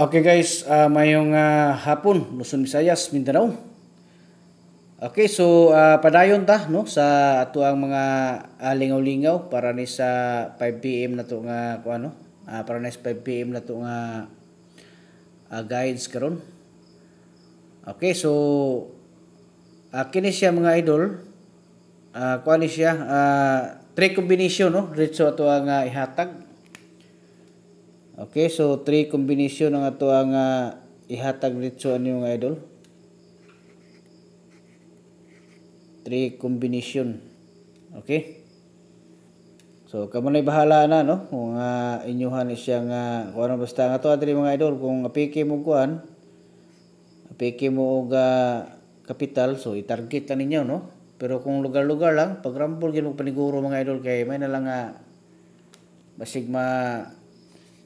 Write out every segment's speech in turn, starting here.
Okay guys, uh, mayong uh, hapon, Luzon, Visayas, Mindanao. Okay, so uh, padayon ta no sa ato ang mga uh, lingaw-lingaw para ni sa 5 PM na to nga ko ano, uh, para ni sa 5 PM na to nga uh, guides karon. Okay, so uh, kini siya mga idol, uh, kuan siya uh, three combination no, diretso ato ang uh, ihatag Okay, so three combination ang ato ang uh, ihatag dito ano yung idol. Three combination. Okay? So kamo na bahala na no kung uh, inyuhan is siyang uh, kung ano basta ang ato adri mga idol kung apiki mo kuan apiki mo og uh, capital so i-target lang ninyo no. Pero kung lugar-lugar lang pag rambol gyud paniguro mga idol kay may na lang uh, basigma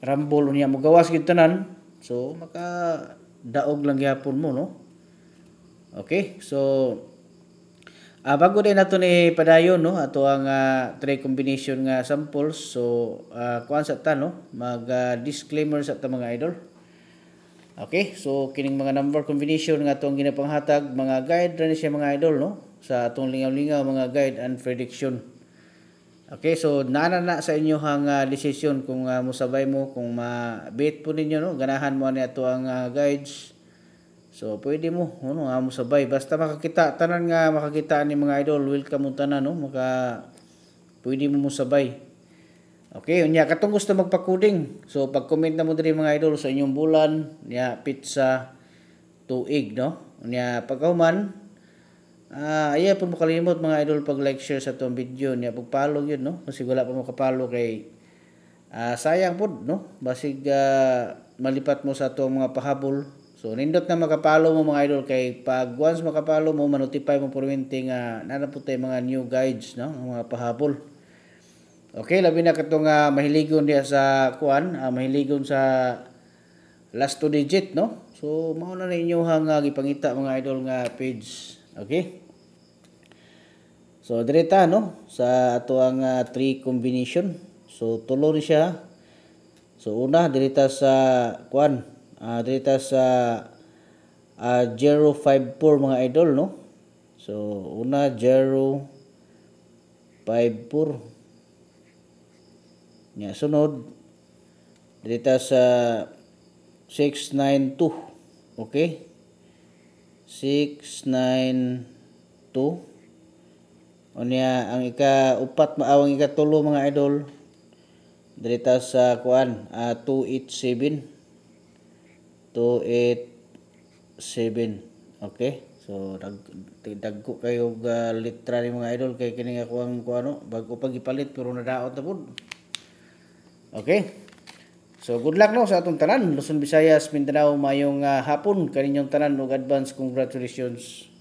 rambol unya mo gawas gid so maka daog lang gyapon mo no okay so uh, bago din nato ni padayon no ato ang uh, ah, tray combination nga samples so uh, kuan sa ta no mag uh, disclaimer sa ta mga idol Okay, so kining mga number combination nga atong ginapanghatag mga guide ra ni siya mga idol no sa atong lingaw-lingaw mga guide and prediction. Okay, so nana na sa inyo hang uh, ah, desisyon kung uh, musabay mo kung ma-bait po ninyo no, ganahan mo ni ato ang uh, guides. So pwede mo ano nga musabay basta makakita tanan nga makakita ni mga idol welcome mo tanan no maka pwede mo musabay. Okay, unya katong gusto magpakuding. So pag-comment na mo diri mga idol sa inyong bulan, niya pizza tuig no. Unya pagkahuman, Ah, iya po mo mga idol pag lecture sa tong video niya follow yun no kasi wala pa mo kapalo kay ah, sayang po no basig ah, malipat mo sa tong mga pahabol so nindot na makapalo mo mga idol kay pag once makapalo mo manotify mo purwente nga uh, nanaputay mga new guides no mga pahabol okay labi na katong uh, mahiligon diya sa kuan uh, ah, mahiligon sa last two digit no so mao na ninyo hang uh, gipangita mga idol nga page Okay? So dire no sa ato ang uh, combination. So tulo rin siya. So una dire sa kuan, uh, ah, dire sa uh, ah, 054 mga idol no. So una 054 nya sunod dire sa 692. Okay? 692 unya ang ika upat maawang ika tulo mga idol dirita sa kuan uh, 287 287 okay so dag dagko kayo ga uh, litra ni mga idol kay kini nga kuan kuano bago pag ipalit pero nadaot na pud okay So good luck no sa atong tanan Luzon, Visayas, Mindanao mayong uh, hapon kaninyong tanan ug advance congratulations.